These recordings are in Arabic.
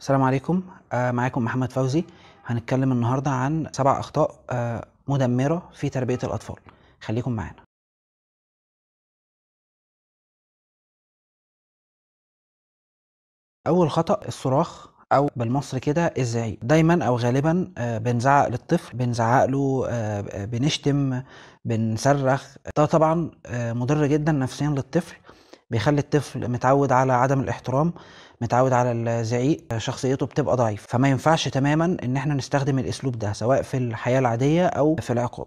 السلام عليكم آه، معاكم محمد فوزي هنتكلم النهارده عن سبع اخطاء آه، مدمره في تربيه الاطفال خليكم معانا اول خطا الصراخ او بالمصري كده ازاي دايما او غالبا آه، بنزعق للطفل بنزعق له بنشتم بنصرخ ده طبعا مضر جدا نفسيا للطفل بيخلي الطفل متعود على عدم الاحترام متعود على الزعيق شخصيته بتبقى ضعيف فما ينفعش تماما ان احنا نستخدم الاسلوب ده سواء في الحياه العاديه او في العقاب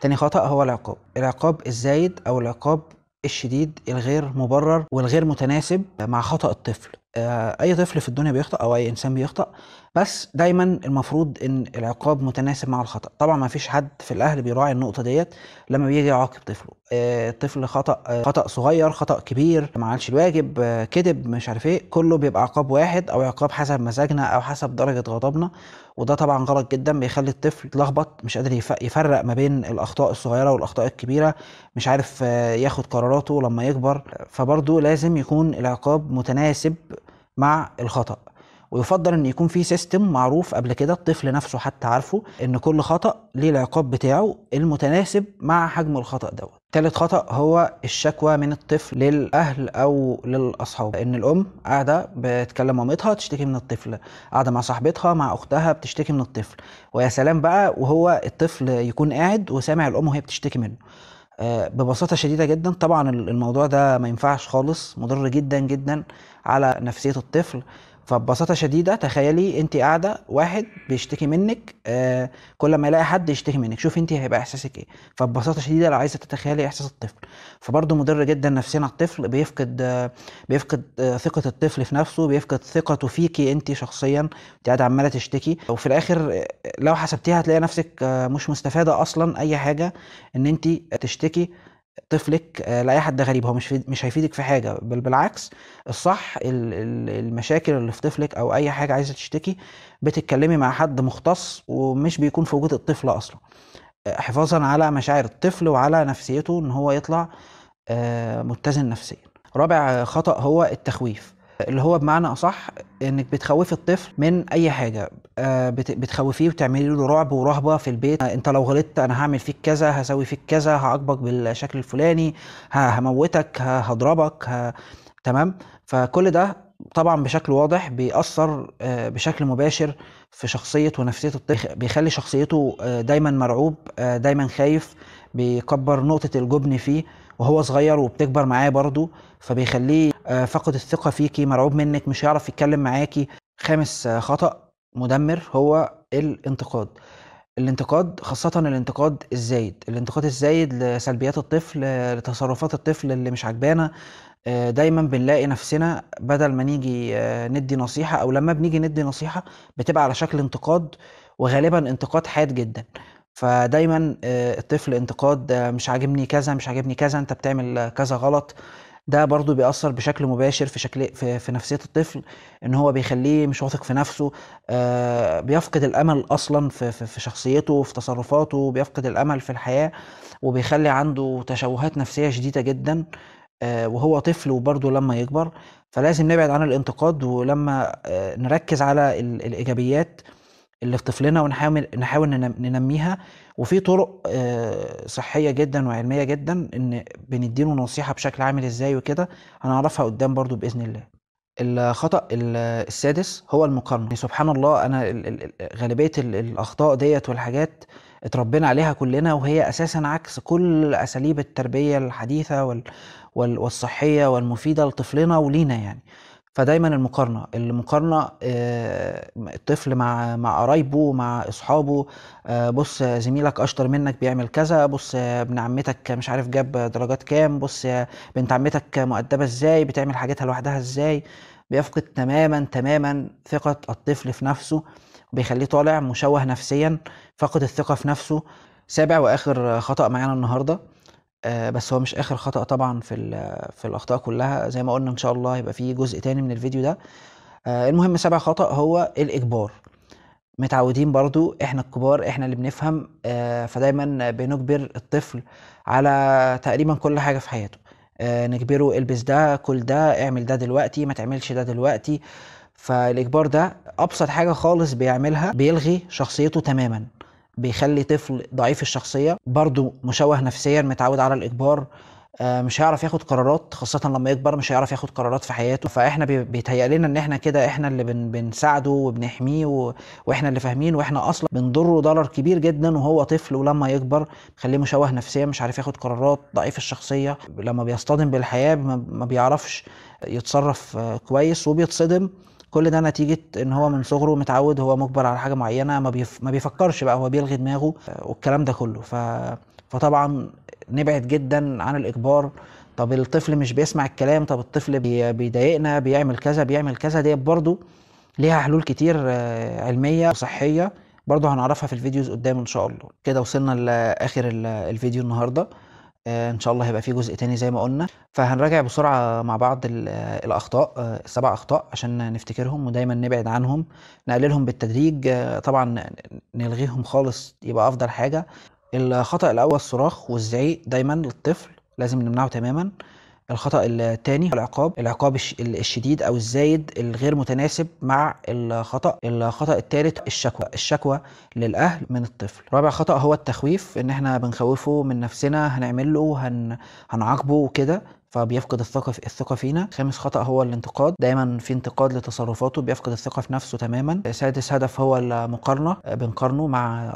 تاني خطأ هو العقاب العقاب الزايد او العقاب الشديد الغير مبرر والغير متناسب مع خطأ الطفل آه، اي طفل في الدنيا بيخطأ او اي انسان بيخطأ بس دايما المفروض ان العقاب متناسب مع الخطأ طبعا ما فيش حد في الاهل بيراعي النقطة ديت لما بيجي يعاقب طفله آه، الطفل خطأ آه، خطأ صغير خطأ كبير ما عملش الواجب كذب مش عارف ايه كله بيبقى عقاب واحد او عقاب حسب مزاجنا او حسب درجة غضبنا وده طبعا غلط جدا بيخلي الطفل يتلخبط مش قادر يفرق ما بين الاخطاء الصغيره والاخطاء الكبيره مش عارف ياخد قراراته لما يكبر فبرضه لازم يكون العقاب متناسب مع الخطأ ويفضل ان يكون في سيستم معروف قبل كده الطفل نفسه حتى عارفه ان كل خطأ ليه العقاب بتاعه المتناسب مع حجم الخطأ دوت تالت خطأ هو الشكوى من الطفل للأهل أو للأصحاب إن الأم قاعدة بتكلم مامتها تشتكي من الطفل قاعدة مع صاحبتها مع أختها بتشتكي من الطفل ويا سلام بقى وهو الطفل يكون قاعد وسامع الأم وهي بتشتكي منه آه، ببساطة شديدة جدا طبعا الموضوع ده ما ينفعش خالص مضر جدا جدا على نفسية الطفل فببساطه شديده تخيلي انت قاعده واحد بيشتكي منك آه كل ما يلاقي حد يشتكي منك شوفي انت هيبقى احساسك ايه فببساطه شديده لو عايزه تتخيلي احساس الطفل فبرضه مضر جدا نفسيا على الطفل بيفقد آه بيفقد آه ثقه الطفل في نفسه بيفقد ثقته فيكي انت شخصيا انت قاعده عماله تشتكي وفي الاخر آه، لو حسبتيها هتلاقي نفسك آه مش مستفاده اصلا اي حاجه ان انت تشتكي طفلك آه، لاي حد غريب هو مش مش هيفيدك في حاجه بل بالعكس الصح المشاكل اللي في طفلك او اي حاجه عايزه تشتكي بتتكلمي مع حد مختص ومش بيكون في وجود الطفل اصلا آه، حفاظا على مشاعر الطفل وعلى نفسيته ان هو يطلع آه، متزن نفسيا رابع خطا هو التخويف اللي هو بمعنى اصح انك بتخوفي الطفل من اي حاجه آه، بتخوفيه وتعملي له رعب ورهبه في البيت آه، انت لو غلطت انا هعمل فيك كذا هسوي فيك كذا هعاقبك بالشكل الفلاني هموتك هضربك تمام فكل ده طبعا بشكل واضح بيأثر آه، بشكل مباشر في شخصية ونفسية الطفل بيخلي شخصيته دايما مرعوب دايما خايف بيكبر نقطة الجبن فيه وهو صغير وبتكبر معاه برضه فبيخليه آه، فقد الثقه فيكي مرعوب منك مش هيعرف يتكلم معاكي خامس آه، خطا مدمر هو الانتقاد الانتقاد خاصة الانتقاد الزايد الانتقاد الزايد لسلبيات الطفل لتصرفات الطفل اللي مش عجبانا آه، دايما بنلاقي نفسنا بدل ما نيجي ندي نصيحة أو لما بنيجي ندي نصيحة بتبقى على شكل انتقاد وغالبا انتقاد حاد جدا فدايما الطفل انتقاد مش عاجبني كذا مش عاجبني كذا انت بتعمل كذا غلط ده برضو بيأثر بشكل مباشر في شكل في, في نفسية الطفل ان هو بيخليه مش واثق في نفسه آه بيفقد الامل اصلا في, في, في شخصيته في تصرفاته بيفقد الامل في الحياة وبيخلي عنده تشوهات نفسية شديدة جدا آه وهو طفل وبرضه لما يكبر فلازم نبعد عن الانتقاد ولما آه نركز على الايجابيات اللي في طفلنا ونحاول نحاول ننميها وفي طرق آه، صحيه جدا وعلميه جدا ان بنديله نصيحه بشكل عامل ازاي وكده هنعرفها قدام برضو باذن الله الخطا السادس هو المقارنه يعني سبحان الله انا غالبيه الاخطاء ديت والحاجات اتربينا عليها كلنا وهي اساسا عكس كل اساليب التربيه الحديثه والصحيه والمفيده لطفلنا ولينا يعني فدايما المقارنه المقارنه آه، الطفل مع مع قرايبه مع اصحابه آه، بص زميلك اشطر منك بيعمل كذا بص ابن عمتك مش عارف جاب درجات كام بص بنت عمتك مؤدبه ازاي بتعمل حاجتها لوحدها ازاي بيفقد تماما تماما ثقه الطفل في نفسه وبيخليه طالع مشوه نفسيا فقد الثقه في نفسه سابع واخر خطا معانا النهارده آه، بس هو مش اخر خطأ طبعا في في الاخطاء كلها زي ما قلنا ان شاء الله هيبقى في جزء تاني من الفيديو ده آه، المهم سابع خطأ هو الاجبار متعودين برضو احنا الكبار احنا اللي بنفهم آه، فدايما بنجبر الطفل على تقريبا كل حاجة في حياته نجبره البس ده كل ده اعمل ده دلوقتي ما تعملش ده دلوقتي فالاجبار ده ابسط حاجة خالص بيعملها بيلغي شخصيته تماما بيخلي طفل ضعيف الشخصيه برضه مشوه نفسيا متعود على الاجبار آه، مش هيعرف ياخد قرارات خاصة لما يكبر مش هيعرف ياخد قرارات في حياته فاحنا بيتهيأ لنا ان احنا كده احنا اللي بن بنساعده وبنحميه و... واحنا اللي فاهمين واحنا اصلا بنضره ضرر كبير جدا وهو طفل ولما يكبر خليه مشوه نفسيا مش عارف ياخد قرارات ضعيف الشخصية لما بيصطدم بالحياة ما بيعرفش يتصرف كويس وبيتصدم كل ده نتيجه ان هو من صغره متعود هو مجبر على حاجه معينه ما, بيف... ما بيفكرش بقى هو بيلغي دماغه والكلام ده كله ف... فطبعا نبعد جدا عن الاجبار طب الطفل مش بيسمع الكلام طب الطفل بي... بيضايقنا بيعمل كذا بيعمل كذا ديت برضه ليها حلول كتير آه، علميه وصحيه برضه هنعرفها في الفيديوز قدام ان شاء الله كده وصلنا لاخر الفيديو النهارده آه، ان شاء الله هيبقى في جزء تاني زي ما قلنا فهنراجع بسرعه مع بعض الاخطاء السبع آه، اخطاء عشان نفتكرهم ودايما نبعد عنهم نقللهم بالتدريج آه، طبعا نلغيهم خالص يبقى افضل حاجه الخطا الاول الصراخ والزعيق دايما للطفل لازم نمنعه تماما الخطأ الثاني العقاب العقاب الشديد أو الزايد الغير متناسب مع الخطأ الخطأ الثالث الشكوى الشكوى للأهل من الطفل رابع خطأ هو التخويف إن إحنا بنخوفه من نفسنا هنعمله هن... هنعاقبه وكده فبيفقد الثقة في الثقة فينا خامس خطأ هو الانتقاد دايما في انتقاد لتصرفاته بيفقد الثقة في نفسه تماما سادس هدف هو المقارنة بنقارنه مع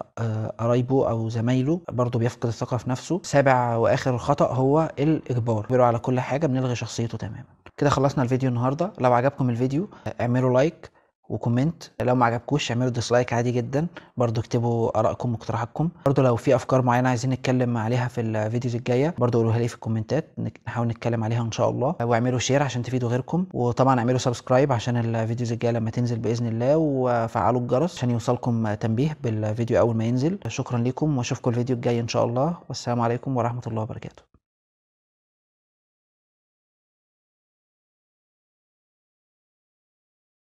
قرايبه آه، أو زمايله برضه بيفقد الثقة في نفسه سابع وآخر خطأ هو الإجبار بيرو على كل حاجة بنلغي شخصيته تماما كده خلصنا الفيديو النهاردة لو عجبكم الفيديو اعملوا لايك وكومنت لو ما عجبكوش اعملوا ديسلايك عادي جدا برضو اكتبوا ارائكم واقتراحاتكم برضو لو في افكار معينه عايزين نتكلم عليها في الفيديوز الجايه برضو قولوها لي في الكومنتات نحاول نتكلم عليها ان شاء الله واعملوا شير عشان تفيدوا غيركم وطبعا اعملوا سبسكرايب عشان الفيديوز الجايه لما تنزل باذن الله وفعلوا الجرس عشان يوصلكم تنبيه بالفيديو اول ما ينزل شكرا لكم واشوفكم الفيديو الجاي ان شاء الله والسلام عليكم ورحمه الله وبركاته